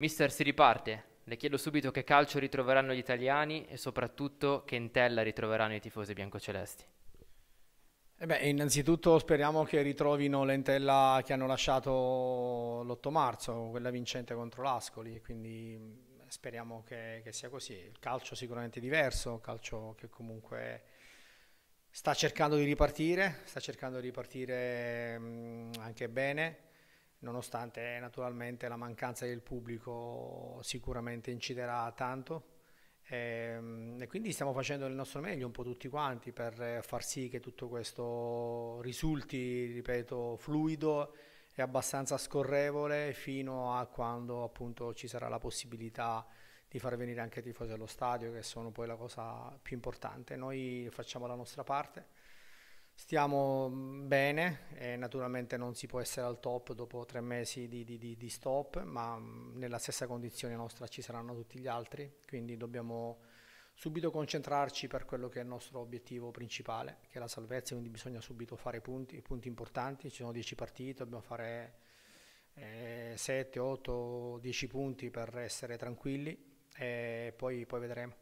Mister, si riparte. Le chiedo subito che calcio ritroveranno gli italiani e soprattutto che intella ritroveranno i tifosi biancocelesti. Eh beh, innanzitutto speriamo che ritrovino l'entella che hanno lasciato l'8 marzo, quella vincente contro l'Ascoli, quindi mm, speriamo che, che sia così. Il calcio sicuramente è diverso, un calcio che comunque sta cercando di ripartire, sta cercando di ripartire mm, anche bene nonostante naturalmente la mancanza del pubblico sicuramente inciderà tanto. E, ehm, e quindi stiamo facendo il nostro meglio un po' tutti quanti per eh, far sì che tutto questo risulti, ripeto, fluido e abbastanza scorrevole fino a quando appunto ci sarà la possibilità di far venire anche i tifosi allo stadio, che sono poi la cosa più importante. Noi facciamo la nostra parte Stiamo mm, bene, naturalmente non si può essere al top dopo tre mesi di, di, di, stop, ma mm, nella stessa condizione nostra ci saranno tutti gli altri, quindi dobbiamo subito concentrarci per quello che è il nostro obiettivo principale, che è la salvezza, quindi bisogna subito fare punti, punti importanti, ci sono dieci partite, dobbiamo fare eh, 7, 8, 10 punti per essere tranquilli e poi, poi vedremo.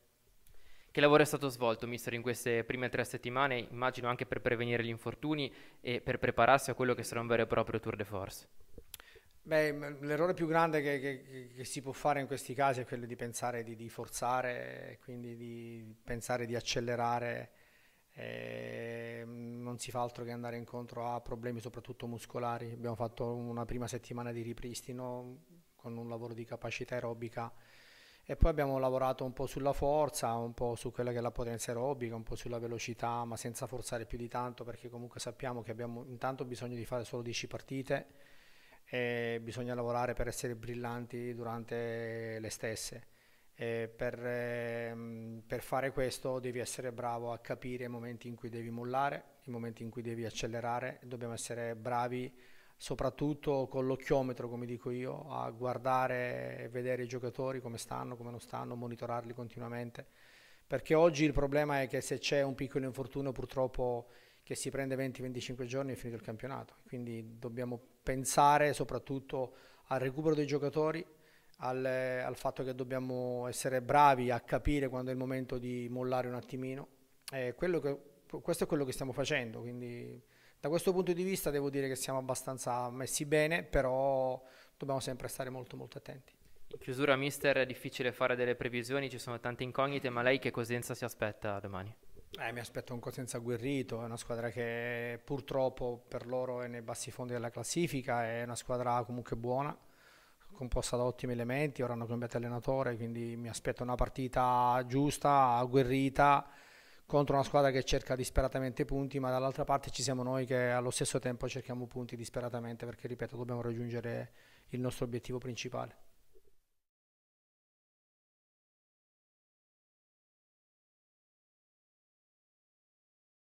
Che lavoro è stato svolto, mister, in queste prime tre settimane, immagino anche per prevenire gli infortuni e per prepararsi a quello che sarà un vero e proprio tour de force? Beh, l'errore più grande che, che, che, si può fare in questi casi è quello di pensare di, di forzare, quindi di pensare di accelerare. Eh, non si fa altro che andare incontro a problemi soprattutto muscolari. Abbiamo fatto una prima settimana di ripristino con un lavoro di capacità aerobica e poi abbiamo lavorato un po' sulla forza, un po' su quella che è la potenza aerobica, un po' sulla velocità, ma senza forzare più di tanto perché comunque sappiamo che abbiamo intanto bisogno di fare solo 10 partite e bisogna lavorare per essere brillanti durante le stesse. Per, ehm, per, fare questo devi essere bravo a capire i momenti in cui devi mollare, i momenti in cui devi accelerare, dobbiamo essere bravi soprattutto con l'occhiometro, come dico io, a guardare e vedere i giocatori come stanno, come non stanno, monitorarli continuamente. Perché oggi il problema è che se c'è un piccolo infortunio purtroppo che si prende 20-25 giorni è finito il campionato. Quindi dobbiamo pensare soprattutto al recupero dei giocatori, al, al fatto che dobbiamo essere bravi a capire quando è il momento di mollare un attimino. Eh, che, questo è quello che stiamo facendo, quindi da questo punto di vista devo dire che siamo abbastanza messi bene, però dobbiamo sempre stare molto molto attenti. In chiusura, mister, è difficile fare delle previsioni, ci sono tante incognite, ma lei che Cosenza si aspetta domani? Eh, mi aspetto un Cosenza agguerrito, è una squadra che purtroppo per loro è nei bassi fondi della classifica, è una squadra comunque buona, composta da ottimi elementi, ora hanno cambiato allenatore, quindi mi aspetto una partita giusta, agguerrita contro una squadra che cerca disperatamente punti, ma dall'altra parte ci siamo noi che allo stesso tempo cerchiamo punti disperatamente perché, ripeto, dobbiamo raggiungere il nostro obiettivo principale.